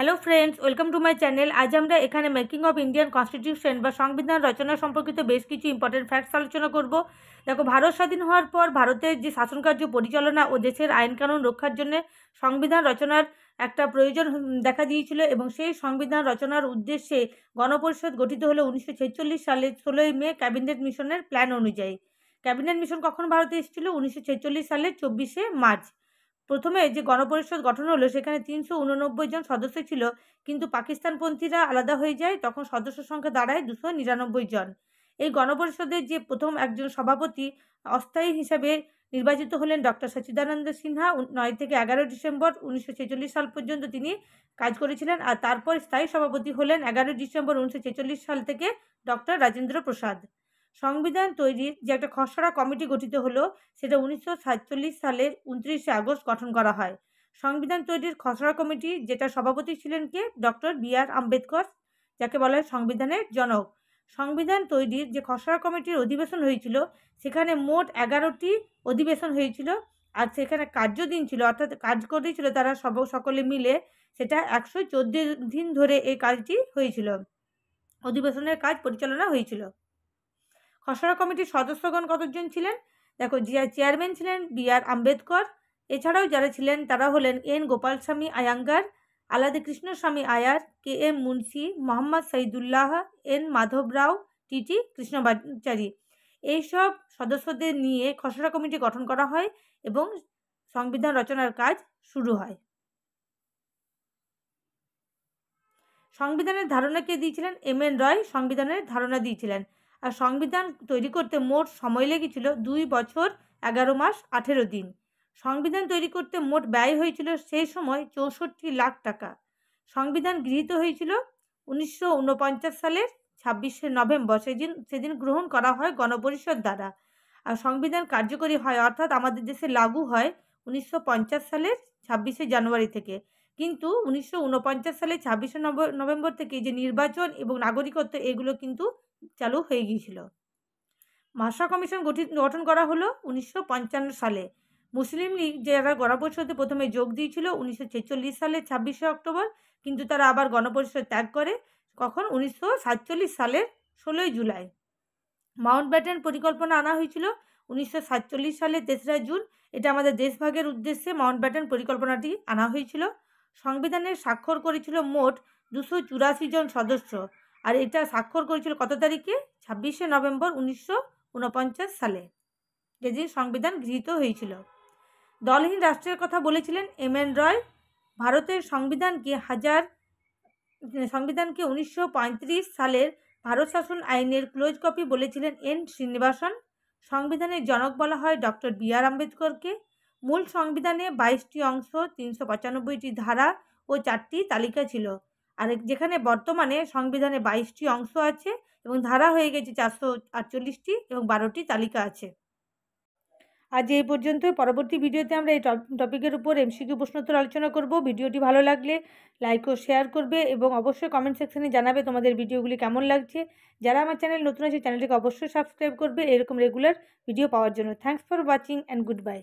hello friends welcome to my channel আজ আমরা এখানে মেকিং অফ ইন্ডিয়ান কনস্টিটিউশন বা সংবিধান রচনা সম্পর্কিত বেশ কিছু ইম্পর্টেন্ট ফ্যাক্টস আলোচনা করব দেখো ভারত স্বাধীন হওয়ার পর ভারতের যে শাসনকার্য পরিচালনা ও দেশের আইনকানুন রক্ষার জন্য সংবিধান রচনার একটা প্রয়োজন দেখা দিয়েছিল এবং সেই সংবিধান রচনার উদ্দেশ্যে গণপরিষদ গঠিত হলো উনিশশো সালে ষোলোই মে ক্যাবিনেট মিশনের প্ল্যান অনুযায়ী ক্যাবিনেট মিশন কখন ভারতে এসেছিল উনিশশো ছেচল্লিশ সালে চব্বিশে মার্চ প্রথমে যে গণপরিষদ গঠন হলো সেখানে তিনশো উননব্বই জন সদস্য ছিল কিন্তু পাকিস্তানপন্থীরা আলাদা হয়ে যায় তখন সদস্য সংখ্যা দাঁড়ায় দুশো নিরানব্বই জন এই গণপরিষদের যে প্রথম একজন সভাপতি অস্থায়ী হিসাবে নির্বাচিত হলেন ডক্টর সচিদানন্দ সিনহা নয় থেকে এগারো ডিসেম্বর উনিশশো সাল পর্যন্ত তিনি কাজ করেছিলেন আর তারপর স্থায়ী সভাপতি হলেন এগারো ডিসেম্বর উনিশশো সাল থেকে ডক্টর রাজেন্দ্র প্রসাদ সংবিধান তৈরির যে একটা খসড়া কমিটি গঠিত হলো সেটা উনিশশো সালের উনত্রিশে আগস্ট গঠন করা হয় সংবিধান তৈরির খসড়া কমিটি যেটা সভাপতি ছিলেন কে ডক্টর বি আর আম্বেদকর যাকে বলা হয় সংবিধানের জনক সংবিধান তৈরির যে খসড়া কমিটির অধিবেশন হয়েছিল সেখানে মোট এগারোটি অধিবেশন হয়েছিল আর সেখানে কার্যদিন ছিল অর্থাৎ কাজ করেছিল তারা সব সকলে মিলে সেটা একশো দিন ধরে এই কাজটি হয়েছিল অধিবেশনের কাজ পরিচালনা হয়েছিল খসড়া কমিটির সদস্যগণ কতজন ছিলেন দেখো জিয়ার চেয়ারম্যান ছিলেন বি আর আম্বেদকর এছাড়াও যারা ছিলেন তারা হলেন N Gopalaswami Ayyangar Alladi Krishnaswami Ayyar K M Munshi Mohammad Saadullah N Madhava Rao TT Krishnamachari এইসব সদস্যদের নিয়ে খসড়া কমিটি গঠন করা হয় এবং সংবিধান রচনার কাজ শুরু হয় সংবিধানের ধারণা কে দিয়েছিলেন এম এন রয় সংবিধানের ধারণা দিয়েছিলেন আর সংবিধান তৈরি করতে মোট সময় লেগেছিল দুই বছর এগারো মাস আঠেরো দিন সংবিধান তৈরি করতে মোট ব্যয় হয়েছিল সেই সময় চৌষট্টি লাখ টাকা সংবিধান গৃহীত হয়েছিল উনিশশো সালের ছাব্বিশে নভেম্বর সেদিন সেদিন গ্রহণ করা হয় গণপরিষদ দ্বারা আর সংবিধান কার্যকরী হয় অর্থাৎ আমাদের দেশে লাগু হয় উনিশশো সালের ছাব্বিশে জানুয়ারি থেকে কিন্তু উনিশশো সালে ছাব্বিশে নভেম্বর থেকে যে নির্বাচন এবং নাগরিকত্ব এগুলো কিন্তু চালু হয়ে গিয়েছিল ভাষা কমিশন গঠিত গঠন করা হলো উনিশশো সালে মুসলিম লীগ যারা গণপরিষদে প্রথমে যোগ দিয়েছিল উনিশশো সালে ছাব্বিশে অক্টোবর কিন্তু তারা আবার গণপরিষদ ত্যাগ করে কখন উনিশশো সালের ষোলোই জুলাই মাউন্ট ব্যাটেন পরিকল্পনা আনা হয়েছিল উনিশশো সালে তেসরা জুন এটা আমাদের দেশভাগের উদ্দেশ্যে মাউন্ট ব্যাটেন পরিকল্পনাটি আনা হয়েছিল সংবিধানের স্বাক্ষর করেছিল মোট দুশো জন সদস্য আর এটা স্বাক্ষর করেছিল কত তারিখে ছাব্বিশে নভেম্বর উনিশশো সালে যেদিন সংবিধান গৃহীত হয়েছিল দলহীন রাষ্ট্রের কথা বলেছিলেন এম এন রয় ভারতের সংবিধানকে হাজার সংবিধানকে উনিশশো সালের ভারত শাসন আইনের ক্লোজ কপি বলেছিলেন এন শ্রীনিবাসন সংবিধানের জনক বলা হয় ডক্টর বি আর আম্বেদকরকে মূল সংবিধানে বাইশটি অংশ তিনশো পঁচানব্বইটি ধারা ও চারটি তালিকা ছিল আর যেখানে বর্তমানে সংবিধানে বাইশটি অংশ আছে এবং ধারা হয়ে গেছে চারশো আটচল্লিশটি এবং বারোটি তালিকা আছে আজ এই পর্যন্ত পরবর্তী ভিডিওতে আমরা এই টপিকের উপর এমসিকিউ প্রশ্নোত্তর আলোচনা করব ভিডিওটি ভালো লাগলে লাইক ও শেয়ার করবে এবং অবশ্যই কমেন্ট সেকশনে জানাবে তোমাদের ভিডিওগুলি কেমন লাগছে যারা আমার চ্যানেল নতুন আছে চ্যানেলটিকে অবশ্যই সাবস্ক্রাইব করবে এরকম রেগুলার ভিডিও পাওয়ার জন্য thanks for watching and good by